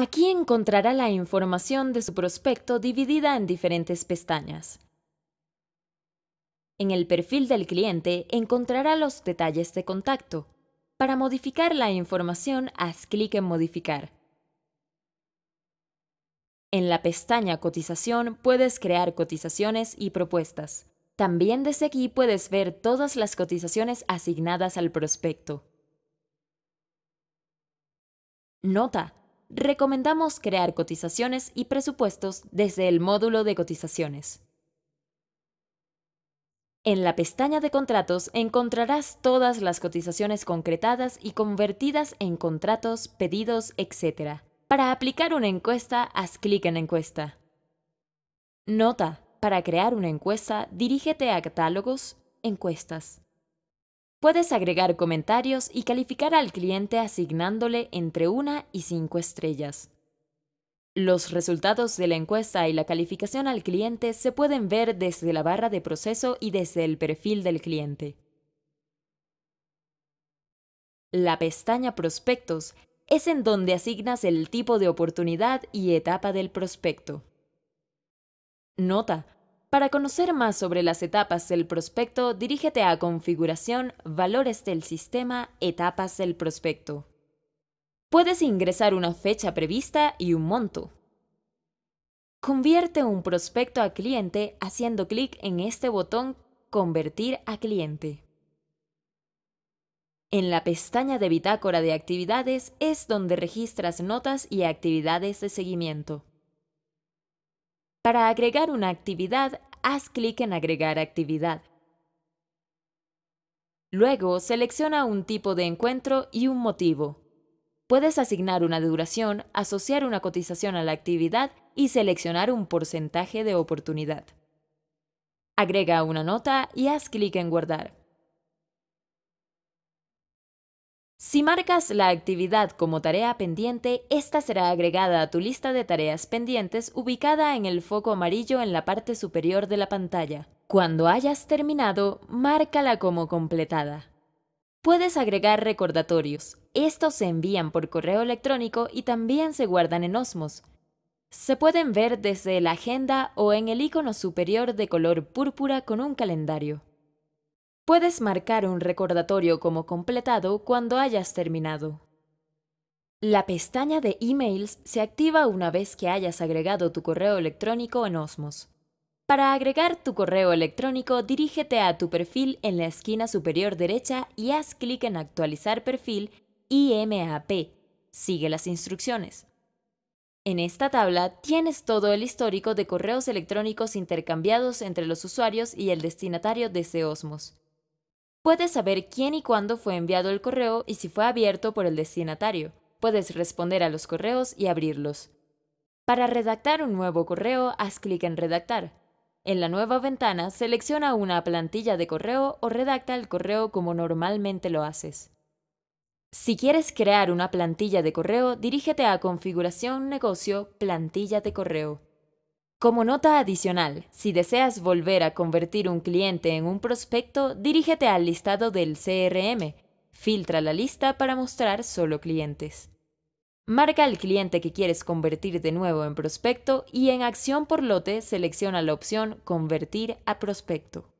Aquí encontrará la información de su prospecto dividida en diferentes pestañas. En el perfil del cliente encontrará los detalles de contacto. Para modificar la información, haz clic en Modificar. En la pestaña Cotización puedes crear cotizaciones y propuestas. También desde aquí puedes ver todas las cotizaciones asignadas al prospecto. Nota, recomendamos crear cotizaciones y presupuestos desde el módulo de cotizaciones. En la pestaña de contratos encontrarás todas las cotizaciones concretadas y convertidas en contratos, pedidos, etc. Para aplicar una encuesta, haz clic en encuesta. Nota. Para crear una encuesta, dirígete a catálogos, encuestas. Puedes agregar comentarios y calificar al cliente asignándole entre una y 5 estrellas. Los resultados de la encuesta y la calificación al cliente se pueden ver desde la barra de proceso y desde el perfil del cliente. La pestaña Prospectos es en donde asignas el tipo de oportunidad y etapa del prospecto. Nota, para conocer más sobre las etapas del prospecto, dirígete a Configuración, Valores del Sistema, Etapas del Prospecto. Puedes ingresar una fecha prevista y un monto. Convierte un prospecto a cliente haciendo clic en este botón Convertir a cliente. En la pestaña de bitácora de actividades es donde registras notas y actividades de seguimiento. Para agregar una actividad, haz clic en Agregar actividad. Luego, selecciona un tipo de encuentro y un motivo. Puedes asignar una duración, asociar una cotización a la actividad y seleccionar un porcentaje de oportunidad. Agrega una nota y haz clic en Guardar. Si marcas la actividad como tarea pendiente, esta será agregada a tu lista de tareas pendientes ubicada en el foco amarillo en la parte superior de la pantalla. Cuando hayas terminado, márcala como completada. Puedes agregar recordatorios. Estos se envían por correo electrónico y también se guardan en Osmos. Se pueden ver desde la agenda o en el icono superior de color púrpura con un calendario. Puedes marcar un recordatorio como completado cuando hayas terminado. La pestaña de emails se activa una vez que hayas agregado tu correo electrónico en Osmos. Para agregar tu correo electrónico, dirígete a tu perfil en la esquina superior derecha y haz clic en Actualizar perfil IMAP. Sigue las instrucciones. En esta tabla tienes todo el histórico de correos electrónicos intercambiados entre los usuarios y el destinatario ese Osmos. Puedes saber quién y cuándo fue enviado el correo y si fue abierto por el destinatario. Puedes responder a los correos y abrirlos. Para redactar un nuevo correo, haz clic en Redactar. En la nueva ventana, selecciona una plantilla de correo o redacta el correo como normalmente lo haces. Si quieres crear una plantilla de correo, dirígete a Configuración Negocio Plantilla de correo. Como nota adicional, si deseas volver a convertir un cliente en un prospecto, dirígete al listado del CRM. Filtra la lista para mostrar solo clientes. Marca el cliente que quieres convertir de nuevo en prospecto y en acción por lote selecciona la opción Convertir a prospecto.